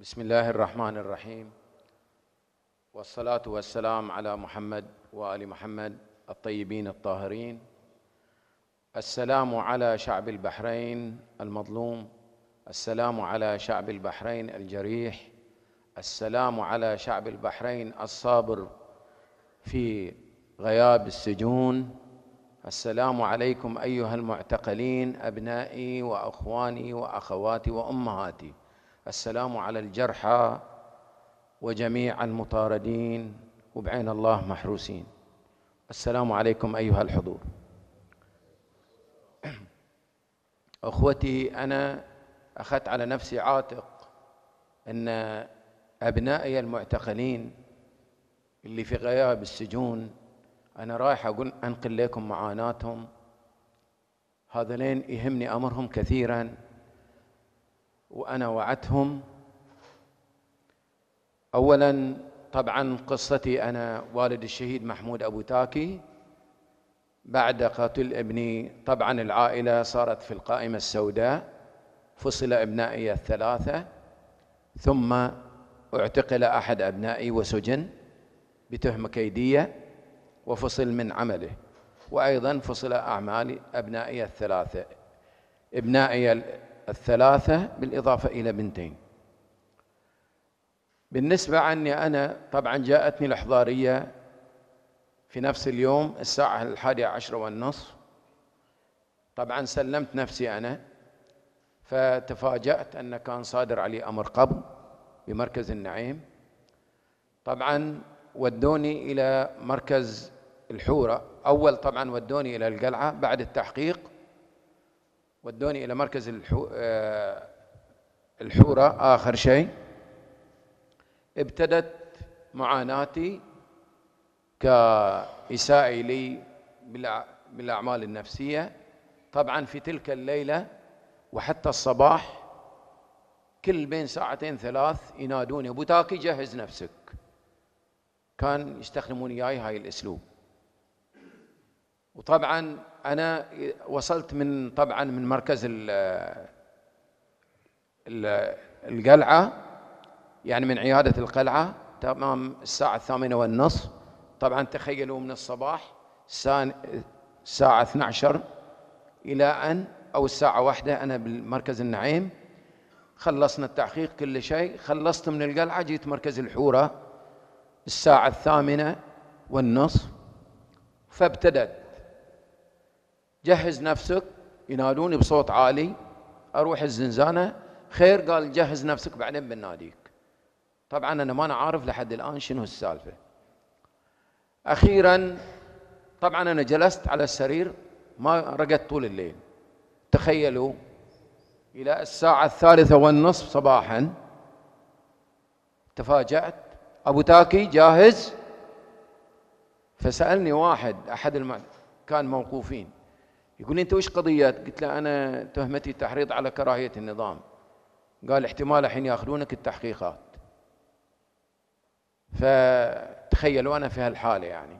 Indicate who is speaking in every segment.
Speaker 1: بسم الله الرحمن الرحيم والصلاة والسلام على محمد وآل محمد الطيبين الطاهرين السلام على شعب البحرين المظلوم السلام على شعب البحرين الجريح السلام على شعب البحرين الصابر في غياب السجون السلام عليكم أيها المعتقلين أبنائي وأخواني وأخواتي وأمهاتي السلام على الجرحى وجميع المطاردين وبعين الله محروسين السلام عليكم ايها الحضور اخوتي انا اخذت على نفسي عاتق ان ابنائي المعتقلين اللي في غياب السجون انا رايح اقول انقل لكم معاناتهم هذا لين يهمني امرهم كثيرا وأنا وعدتهم أولا طبعا قصتي أنا والد الشهيد محمود أبو تاكي بعد قتل ابني طبعا العائلة صارت في القائمة السوداء فصل أبنائي الثلاثة ثم اعتقل أحد أبنائي وسجن بتهمة كيدية وفصل من عمله وأيضا فصل أعمال أبنائي الثلاثة ابنائي الثلاثة بالإضافة إلى بنتين بالنسبة عني أنا طبعا جاءتني الإحضارية في نفس اليوم الساعة الحادية عشرة والنصف طبعا سلمت نفسي أنا فتفاجأت أن كان صادر علي أمر قبض بمركز النعيم طبعا ودوني إلى مركز الحورة أول طبعا ودوني إلى القلعة بعد التحقيق ودوني إلى مركز الحو... آه، الحورة آخر شيء ابتدت معاناتي كإسائي لي بالأعمال النفسية طبعا في تلك الليلة وحتى الصباح كل بين ساعتين ثلاث ينادوني أبو تاكي جهز نفسك كان يستخدمون إياي هاي الأسلوب وطبعا انا وصلت من طبعا من مركز ال الـ القلعه يعني من عياده القلعه تمام الساعه الثامنه والنصف طبعا تخيلوا من الصباح الساعه 12 الى ان او الساعه واحدة انا بالمركز النعيم خلصنا التحقيق كل شيء خلصت من القلعه جيت مركز الحوره الساعه الثامنه والنصف فابتدت جهز نفسك ينادوني بصوت عالي اروح الزنزانه خير قال جهز نفسك بعدين بناديك طبعا انا ما انا عارف لحد الان شنو السالفه اخيرا طبعا انا جلست على السرير ما رقدت طول الليل تخيلوا الى الساعه الثالثه والنصف صباحا تفاجات ابو تاكي جاهز فسالني واحد احد الم... كان موقوفين يقول لي انت وش قضيات قلت له انا تهمتي تحريض على كراهيه النظام قال احتمال الحين ياخذونك التحقيقات فتخيلوا انا في هالحاله يعني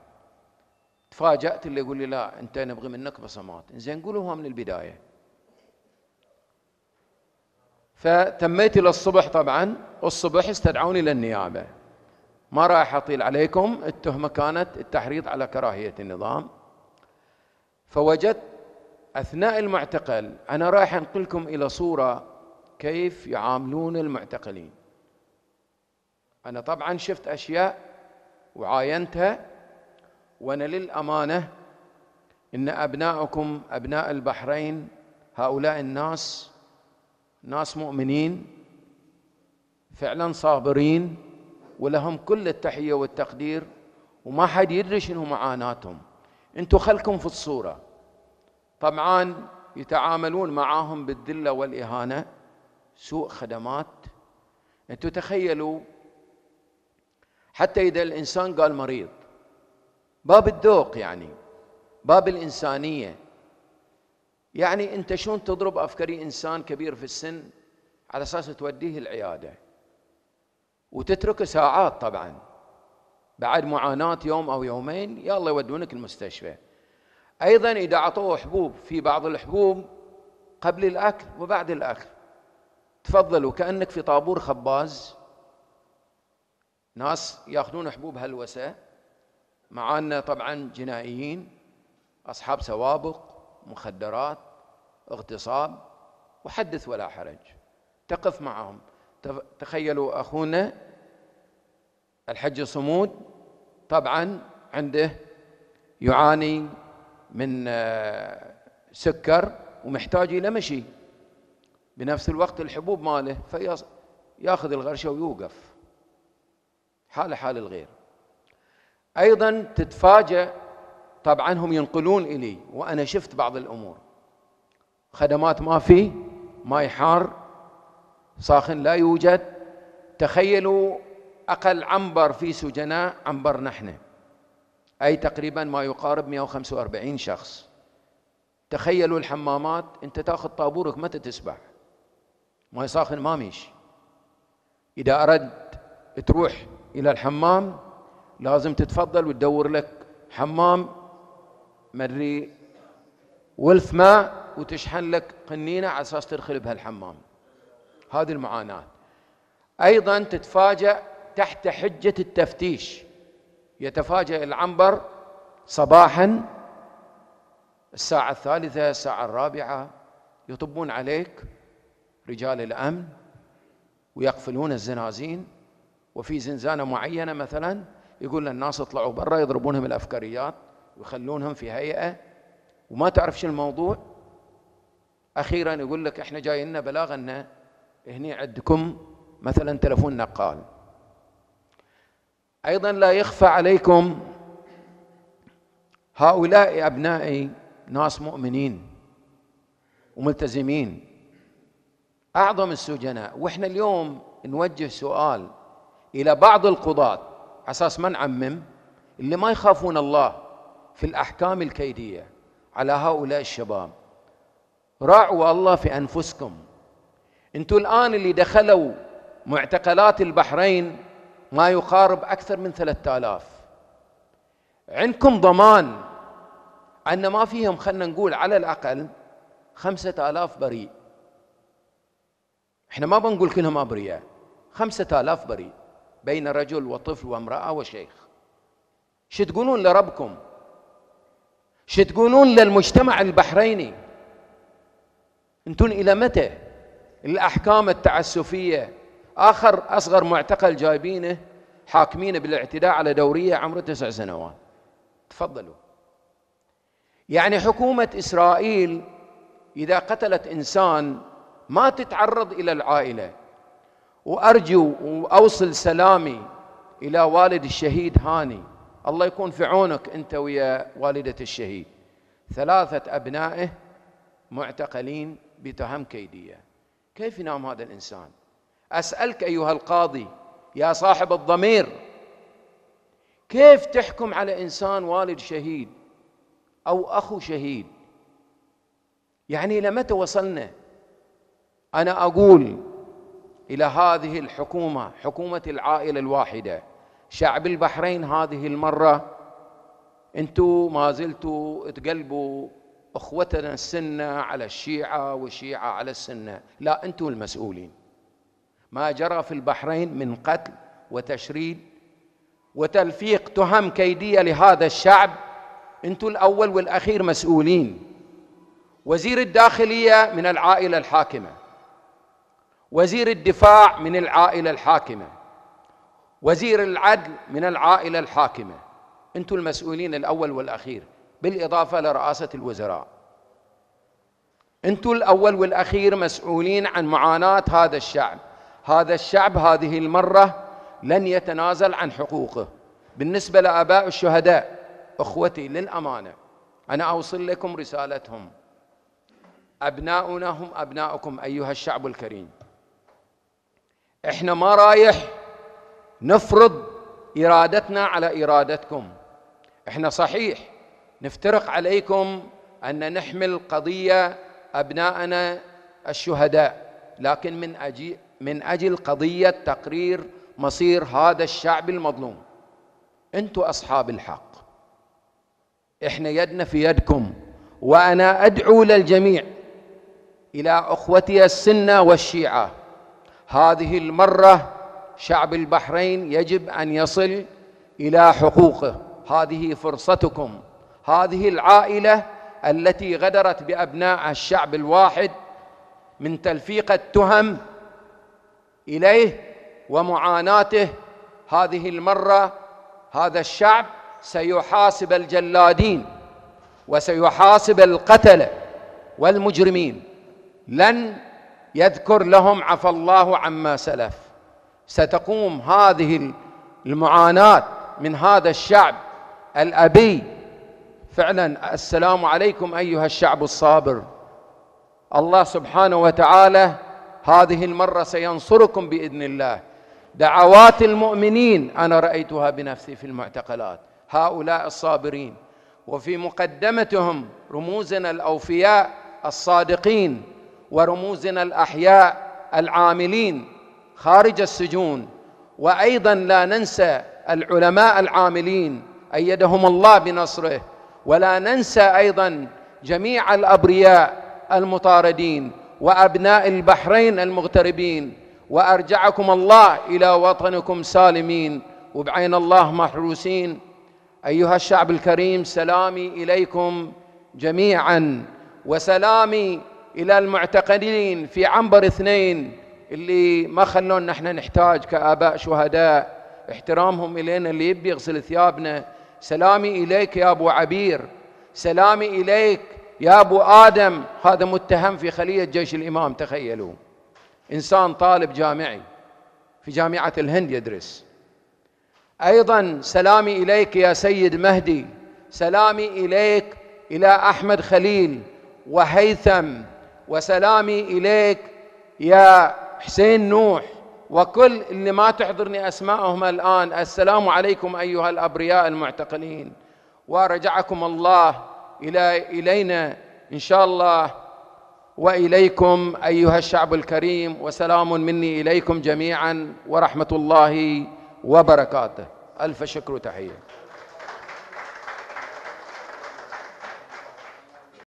Speaker 1: تفاجات اللي يقول لي لا انت نبغي منك بصمات زين قولوها من البدايه فتميت الى الصبح طبعا الصبح استدعوني للنيابه ما راح اطيل عليكم التهمه كانت التحريض على كراهيه النظام فوجدت أثناء المعتقل أنا رايح أنقلكم إلى صورة كيف يعاملون المعتقلين أنا طبعا شفت أشياء وعاينتها وأنا للأمانة إن أبناءكم أبناء البحرين هؤلاء الناس ناس مؤمنين فعلا صابرين ولهم كل التحية والتقدير وما حد يدري شنو معاناتهم انتم خلكم في الصوره طبعا يتعاملون معاهم بالذلة والإهانة سوء خدمات أنتم تخيلوا حتى إذا الإنسان قال مريض باب الذوق يعني باب الإنسانية يعني أنت شلون تضرب أفكاري إنسان كبير في السن على أساس توديه العيادة وتتركه ساعات طبعا بعد معاناة يوم أو يومين يلا يودونك المستشفى أيضا إذا أعطوه حبوب في بعض الحبوب قبل الأكل وبعد الأكل تفضلوا كانك في طابور خباز ناس ياخذون حبوب هلوسة معانا طبعا جنائيين أصحاب سوابق مخدرات اغتصاب وحدث ولا حرج تقف معهم تخيلوا أخونا الحج صمود طبعا عنده يعاني من آه، سكر ومحتاج الى مشي بنفس الوقت الحبوب ماله فياخذ الغرشه ويوقف حاله حال الغير ايضا تتفاجأ طبعا هم ينقلون الي وانا شفت بعض الامور خدمات ما في ماي حار ساخن لا يوجد تخيلوا اقل عنبر في سجناء عنبر نحن أي تقريبا ما يقارب 145 شخص تخيلوا الحمامات أنت تأخذ طابورك متى تسبح ما ساخن ما ميش إذا أردت تروح إلى الحمام لازم تتفضل وتدور لك حمام مري ولف ماء وتشحن لك قنينة على أساس تدخل بهالحمام هذه المعاناة أيضا تتفاجأ تحت حجة التفتيش يتفاجأ العنبر صباحا الساعة الثالثة الساعة الرابعة يطبون عليك رجال الأمن ويقفلون الزنازين وفي زنزانة معينة مثلا يقول للناس اطلعوا برا يضربونهم الأفكاريات ويخلونهم في هيئة وما تعرف شو الموضوع أخيرا يقول لك احنا جاي لنا بلاغ أن هني عندكم مثلا تلفون نقال أيضا لا يخفى عليكم هؤلاء أبنائي ناس مؤمنين وملتزمين أعظم السجناء وإحنا اليوم نوجه سؤال إلى بعض القضاة أساس ما نعمم اللي ما يخافون الله في الأحكام الكيدية على هؤلاء الشباب راعوا الله في أنفسكم انتم الآن اللي دخلوا معتقلات البحرين ما يقارب أكثر من 3000 عندكم ضمان أن ما فيهم خلنا نقول على الأقل 5000 بريء احنا ما بنقول كلهم أبرياء 5000 بريء بين رجل وطفل وامرأة وشيخ شو تقولون لربكم شو تقولون للمجتمع البحريني انتم إلى متى الأحكام التعسفية آخر أصغر معتقل جايبينه حاكمينه بالاعتداء على دورية عمره تسع سنوات تفضلوا يعني حكومة إسرائيل إذا قتلت إنسان ما تتعرض إلى العائلة وأرجو وأوصل سلامي إلى والد الشهيد هاني الله يكون في عونك أنت ويا والدة الشهيد ثلاثة أبنائه معتقلين بتهم كيدية كيف ينام هذا الإنسان اسالك ايها القاضي يا صاحب الضمير كيف تحكم على انسان والد شهيد او اخو شهيد يعني الى متى وصلنا انا اقول الى هذه الحكومه حكومه العائله الواحده شعب البحرين هذه المره انتم ما زلتوا تقلبوا اخوتنا السنه على الشيعه والشيعه على السنه لا انتم المسؤولين ما جرى في البحرين من قتل وتشريد وتلفيق تهم كيدية لهذا الشعب انتوا الأول والأخير مسؤولين وزير الداخلية من العائلة الحاكمة وزير الدفاع من العائلة الحاكمة وزير العدل من العائلة الحاكمة انتوا المسؤولين الأول والأخير بالإضافة لرئاسة الوزراء انتوا الأول والأخير مسؤولين عن معاناة هذا الشعب هذا الشعب هذه المرة لن يتنازل عن حقوقه بالنسبة لآباء الشهداء أخوتي للأمانة أنا أوصل لكم رسالتهم أبناؤنا هم أبناؤكم أيها الشعب الكريم إحنا ما رايح نفرض إرادتنا على إرادتكم إحنا صحيح نفترق عليكم أن نحمل قضية أبناءنا الشهداء لكن من أجل من أجل قضية تقرير مصير هذا الشعب المظلوم أنتم أصحاب الحق إحنا يدنا في يدكم وأنا أدعو للجميع إلى أخوتي السنة والشيعة هذه المرة شعب البحرين يجب أن يصل إلى حقوقه هذه فرصتكم هذه العائلة التي غدرت بأبناء الشعب الواحد من تلفيق التهم اليه ومعاناته هذه المره هذا الشعب سيحاسب الجلادين وسيحاسب القتله والمجرمين لن يذكر لهم عفى الله عما سلف ستقوم هذه المعاناه من هذا الشعب الابي فعلا السلام عليكم ايها الشعب الصابر الله سبحانه وتعالى هذه المرة سينصركم بإذن الله دعوات المؤمنين أنا رأيتها بنفسي في المعتقلات هؤلاء الصابرين وفي مقدمتهم رموزنا الأوفياء الصادقين ورموزنا الأحياء العاملين خارج السجون وأيضا لا ننسى العلماء العاملين أيدهم الله بنصره ولا ننسى أيضا جميع الأبرياء المطاردين وأبناء البحرين المغتربين وأرجعكم الله إلى وطنكم سالمين وبعين الله محروسين أيها الشعب الكريم سلامي إليكم جميعا وسلامي إلى المعتقلين في عنبر اثنين اللي ما خلونا نحن نحتاج كآباء شهداء احترامهم إلينا اللي يبي يغسل ثيابنا سلامي إليك يا أبو عبير سلامي إليك يا ابو ادم هذا متهم في خليه جيش الامام تخيلوا انسان طالب جامعي في جامعه الهند يدرس ايضا سلامي اليك يا سيد مهدي سلامي اليك الى احمد خليل وهيثم وسلامي اليك يا حسين نوح وكل اللي ما تحضرني اسماءهم الان السلام عليكم ايها الابرياء المعتقلين ورجعكم الله إلى إلينا إن شاء الله وإليكم أيها الشعب الكريم وسلام مني إليكم جميعا ورحمة الله وبركاته ألف شكر وتحية